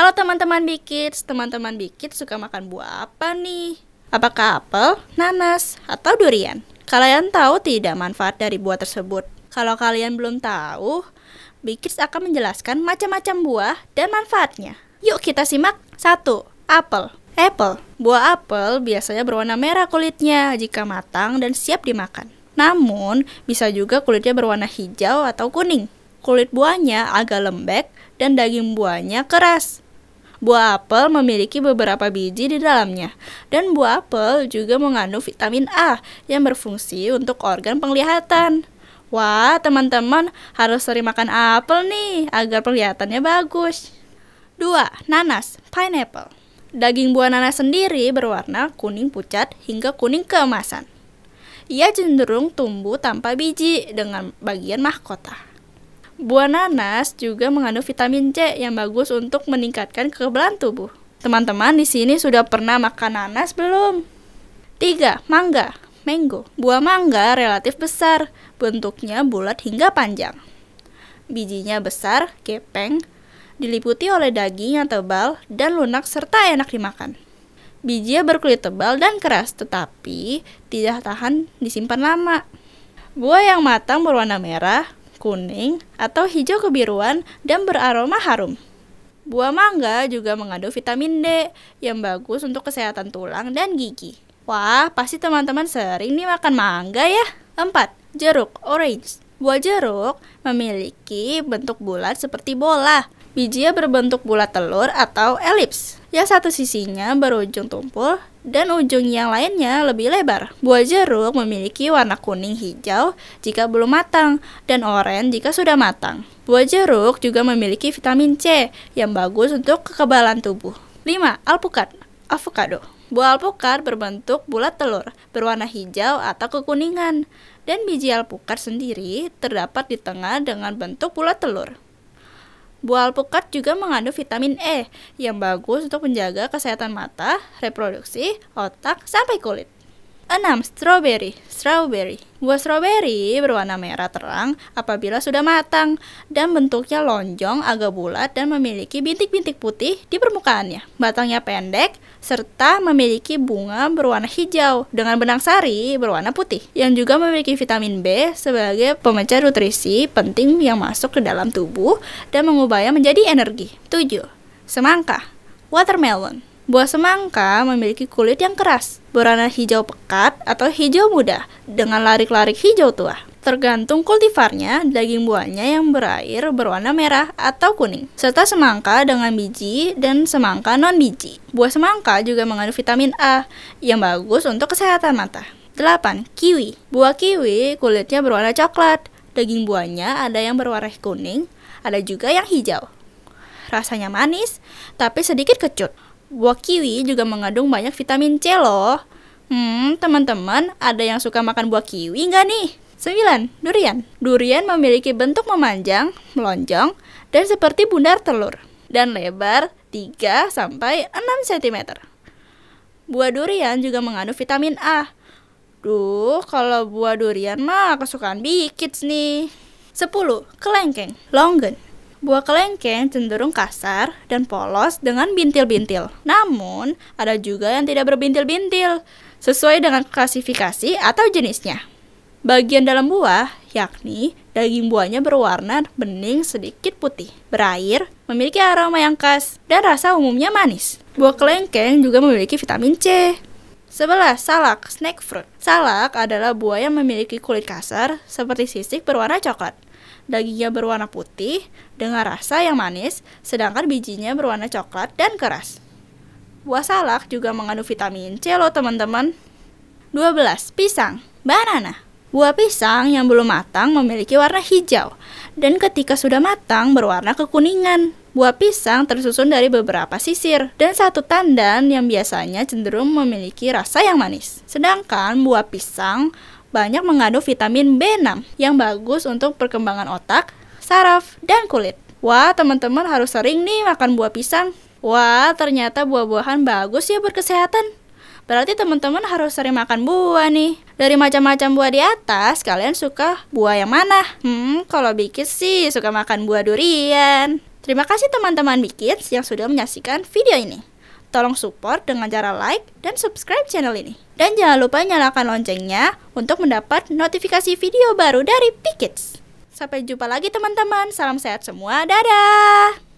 Halo teman-teman Bikits, teman-teman Bikits suka makan buah apa nih? Apakah apel, nanas, atau durian? Kalian tahu tidak manfaat dari buah tersebut? Kalau kalian belum tahu, Bikits akan menjelaskan macam-macam buah dan manfaatnya. Yuk kita simak. 1. Apel. Apple. Buah apel biasanya berwarna merah kulitnya jika matang dan siap dimakan. Namun, bisa juga kulitnya berwarna hijau atau kuning. Kulit buahnya agak lembek dan daging buahnya keras. Buah apel memiliki beberapa biji di dalamnya, dan buah apel juga mengandung vitamin A yang berfungsi untuk organ penglihatan. Wah, teman-teman harus sering makan apel nih agar penglihatannya bagus. 2. Nanas, pineapple. Daging buah nanas sendiri berwarna kuning pucat hingga kuning keemasan. Ia cenderung tumbuh tanpa biji dengan bagian mahkota. Buah nanas juga mengandung vitamin C yang bagus untuk meningkatkan kekebalan tubuh. Teman-teman di sini sudah pernah makan nanas belum? 3. Mangga, mango. Buah mangga relatif besar, bentuknya bulat hingga panjang. Bijinya besar, kepeng, diliputi oleh daging yang tebal dan lunak serta enak dimakan. Bijinya berkulit tebal dan keras, tetapi tidak tahan disimpan lama. Buah yang matang berwarna merah, kuning atau hijau kebiruan dan beraroma harum. Buah mangga juga mengandung vitamin D yang bagus untuk kesehatan tulang dan gigi. Wah, pasti teman-teman sering nih makan mangga ya. 4. Jeruk orange. Buah jeruk memiliki bentuk bulat seperti bola. Bijinya berbentuk bulat telur atau elips. Yang satu sisinya berujung tumpul dan ujung yang lainnya lebih lebar. Buah jeruk memiliki warna kuning hijau jika belum matang dan oranye jika sudah matang. Buah jeruk juga memiliki vitamin C yang bagus untuk kekebalan tubuh. 5. Alpukat Avocado Buah alpukat berbentuk bulat telur, berwarna hijau atau kekuningan, dan biji alpukat sendiri terdapat di tengah dengan bentuk bulat telur. Buah alpukat juga mengandung vitamin E yang bagus untuk menjaga kesehatan mata, reproduksi, otak, sampai kulit. 6. Strawberry Strawberry Buah strawberry berwarna merah terang apabila sudah matang dan bentuknya lonjong agak bulat dan memiliki bintik-bintik putih di permukaannya. Batangnya pendek serta memiliki bunga berwarna hijau dengan benang sari berwarna putih yang juga memiliki vitamin B sebagai pemecah nutrisi penting yang masuk ke dalam tubuh dan mengubahnya menjadi energi. 7. Semangka Watermelon Buah semangka memiliki kulit yang keras, berwarna hijau pekat atau hijau muda, dengan larik-larik hijau tua. Tergantung kultivarnya, daging buahnya yang berair berwarna merah atau kuning, serta semangka dengan biji dan semangka non-biji. Buah semangka juga mengandung vitamin A yang bagus untuk kesehatan mata. 8. Kiwi Buah kiwi kulitnya berwarna coklat, daging buahnya ada yang berwarna kuning, ada juga yang hijau. Rasanya manis, tapi sedikit kecut. Buah kiwi juga mengandung banyak vitamin C loh. Hmm, teman-teman, ada yang suka makan buah kiwi nggak nih? 9. Durian Durian memiliki bentuk memanjang, melonjong, dan seperti bundar telur, dan lebar 3 sampai 6 cm. Buah durian juga mengandung vitamin A. Duh, kalau buah durian mah kesukaan Bikits nih. 10. Kelengkeng, Longgen Buah kelengkeng cenderung kasar dan polos dengan bintil-bintil. Namun, ada juga yang tidak berbintil-bintil, sesuai dengan klasifikasi atau jenisnya. Bagian dalam buah, yakni daging buahnya berwarna bening sedikit putih, berair, memiliki aroma yang khas, dan rasa umumnya manis. Buah kelengkeng juga memiliki vitamin C. 11. Salak, snack fruit. Salak adalah buah yang memiliki kulit kasar seperti sisik berwarna coklat dagingnya berwarna putih dengan rasa yang manis, sedangkan bijinya berwarna coklat dan keras. Buah salak juga mengandung vitamin C loh teman-teman. 12. Pisang Banana Buah pisang yang belum matang memiliki warna hijau, dan ketika sudah matang berwarna kekuningan. Buah pisang tersusun dari beberapa sisir dan satu tandan yang biasanya cenderung memiliki rasa yang manis. Sedangkan buah pisang banyak mengandung vitamin B6 yang bagus untuk perkembangan otak, saraf, dan kulit. Wah, teman-teman harus sering nih makan buah pisang. Wah, ternyata buah-buahan bagus ya buat kesehatan. Berarti teman-teman harus sering makan buah nih. Dari macam-macam buah di atas, kalian suka buah yang mana? Hmm, kalau Bikis sih suka makan buah durian. Terima kasih teman-teman Bikis yang sudah menyaksikan video ini. Tolong support dengan cara like dan subscribe channel ini. Dan jangan lupa nyalakan loncengnya untuk mendapat notifikasi video baru dari Pikits. Sampai jumpa lagi teman-teman. Salam sehat semua. Dadah.